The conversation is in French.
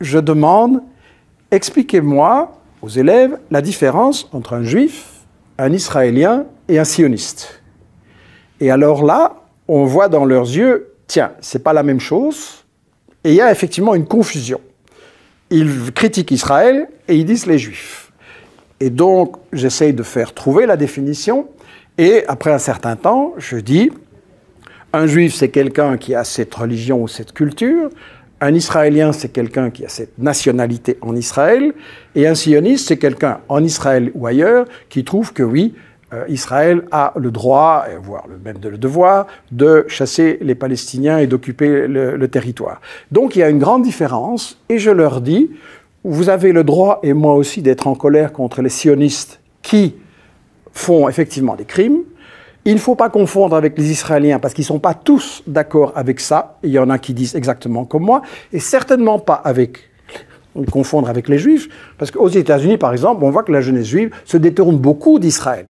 je demande, expliquez-moi aux élèves la différence entre un juif, un israélien et un sioniste. Et alors là, on voit dans leurs yeux, tiens, c'est pas la même chose, et il y a effectivement une confusion. Ils critiquent Israël et ils disent les juifs. Et donc, j'essaye de faire trouver la définition, et après un certain temps, je dis, un juif, c'est quelqu'un qui a cette religion ou cette culture, un Israélien, c'est quelqu'un qui a cette nationalité en Israël, et un sioniste, c'est quelqu'un en Israël ou ailleurs qui trouve que oui, euh, Israël a le droit, voire même le devoir, de chasser les Palestiniens et d'occuper le territoire. Donc il y a une grande différence, et je leur dis, vous avez le droit, et moi aussi, d'être en colère contre les sionistes qui font effectivement des crimes, il ne faut pas confondre avec les Israéliens parce qu'ils ne sont pas tous d'accord avec ça. Il y en a qui disent exactement comme moi et certainement pas avec confondre avec les Juifs parce qu'aux États-Unis, par exemple, on voit que la jeunesse juive se détourne beaucoup d'Israël.